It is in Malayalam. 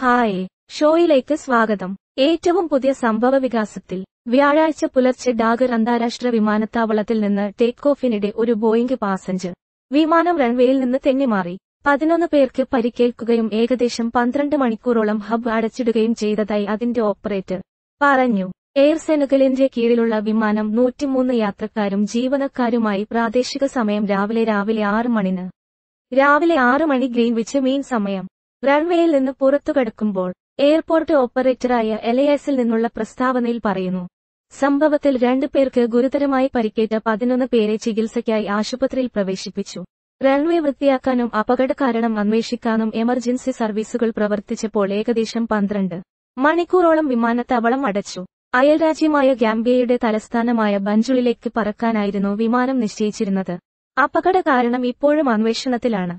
ഹായ് ഷോയിലേക്ക് സ്വാഗതം ഏറ്റവും പുതിയ സംഭവ വികാസത്തിൽ വ്യാഴാഴ്ച പുലർച്ചെ ഡാഗർ അന്താരാഷ്ട്ര വിമാനത്താവളത്തിൽ നിന്ന് ടേക്ക് ഓഫിനിടെ ഒരു ബോയിംഗ് പാസഞ്ചർ വിമാനം റൺവേയിൽ നിന്ന് തെന്നിമാറി പതിനൊന്ന് പേർക്ക് പരിക്കേൽക്കുകയും ഏകദേശം പന്ത്രണ്ട് മണിക്കൂറോളം ഹബ് അടച്ചിടുകയും ചെയ്തതായി അതിന്റെ ഓപ്പറേറ്റർ പറഞ്ഞു എയർ സെനുകളിന്റെ കീഴിലുള്ള വിമാനം നൂറ്റിമൂന്ന് യാത്രക്കാരും ജീവനക്കാരുമായി പ്രാദേശിക സമയം രാവിലെ രാവിലെ ആറ് മണിന് രാവിലെ ആറ് മണി ഗ്രീൻവിച്ച് മീൻ സമയം റൺവേയിൽ നിന്ന് പുറത്തുകടക്കുമ്പോൾ എയർപോർട്ട് ഓപ്പറേറ്ററായ എലയാസിൽ നിന്നുള്ള പ്രസ്താവനയിൽ പറയുന്നു സംഭവത്തിൽ രണ്ടു പേർക്ക് ഗുരുതരമായി പരിക്കേറ്റ പതിനൊന്ന് പേരെ ചികിത്സയ്ക്കായി ആശുപത്രിയിൽ പ്രവേശിപ്പിച്ചു റൺവേ വൃത്തിയാക്കാനും അപകട കാരണം അന്വേഷിക്കാനും എമർജൻസി സർവീസുകൾ പ്രവർത്തിച്ചപ്പോൾ ഏകദേശം പന്ത്രണ്ട് മണിക്കൂറോളം വിമാനത്താവളം അടച്ചു അയൽരാജ്യമായ ഗാംബിയയുടെ തലസ്ഥാനമായ ബഞ്ചുളിലേക്ക് പറക്കാനായിരുന്നു വിമാനം നിശ്ചയിച്ചിരുന്നത് അപകട കാരണം ഇപ്പോഴും അന്വേഷണത്തിലാണ്